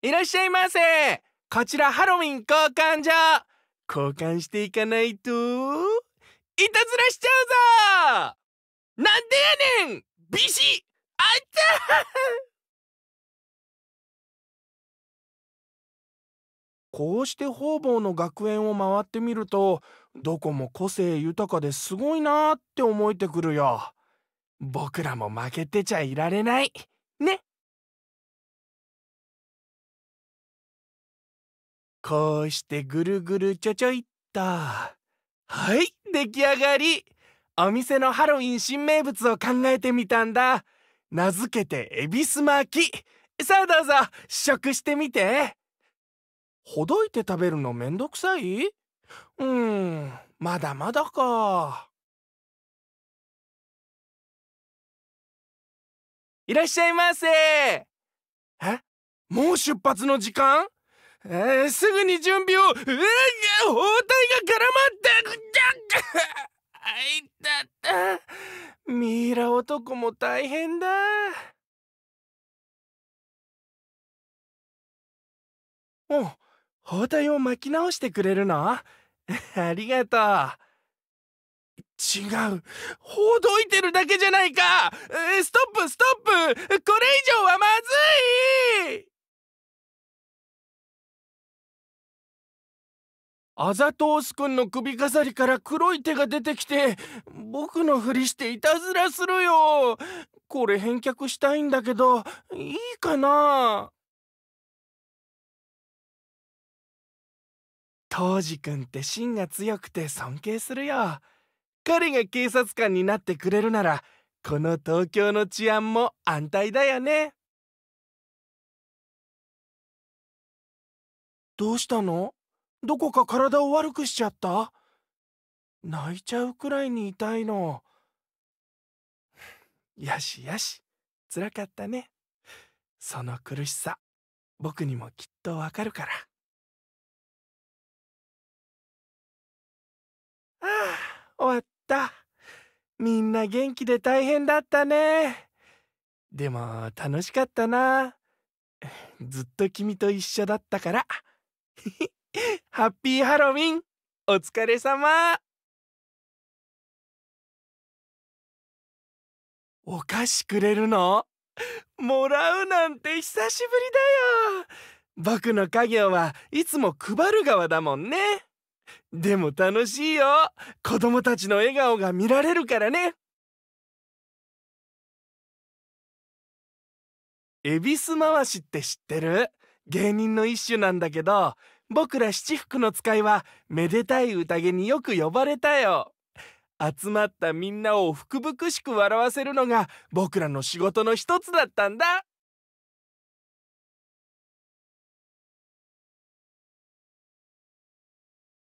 いらっしゃいませこちらハロウィン交換所交換していかないといたずらしちゃうぞなんでやねんビシあったこうして方々の学園を回ってみるとどこも個性豊かですごいなって思えてくるよ。僕らも負けてちゃいられない。ねこうしてぐるぐるちょちょいっとはい出来上がりお店のハロウィン新名物を考えてみたんだ名付けてエビス巻きさあどうぞ試食してみてほどいて食べるのめんどくさいうんまだまだかいらっしゃいませえもう出発の時間すぐに準備をうっ包帯が絡まったあいたったミイラ男も大変だお包帯を巻き直してくれるの ありがとう違うほどいてるだけじゃないかストップストップこれ以上はまずいあざとーすくんの首飾りから黒い手が出てきて僕のふりしていたずらするよこれ返却したいんだけどいいかな当時くんって芯が強くて尊敬するよ彼が警察官になってくれるならこの東京の治安も安泰だよねどうしたのどこか体を悪くしちゃった泣いちゃうくらいに痛いの。よしよし、つらかったね。その苦しさ、僕にもきっとわかるから。ああ、終わった。みんな元気で大変だったね。でも楽しかったな。ずっと君と一緒だったから。ハッピーハロウィンお疲れ様お菓子くれるのもらうなんて久しぶりだよ僕の家業はいつも配る側だもんねでも楽しいよ子供たちの笑顔が見られるからね恵比寿回しって知ってる芸人の一種なんだけど僕ら七福の使いはめでたい宴によく呼ばれたよ集まったみんなを福々しく笑わせるのが僕らの仕事の一つだったんだ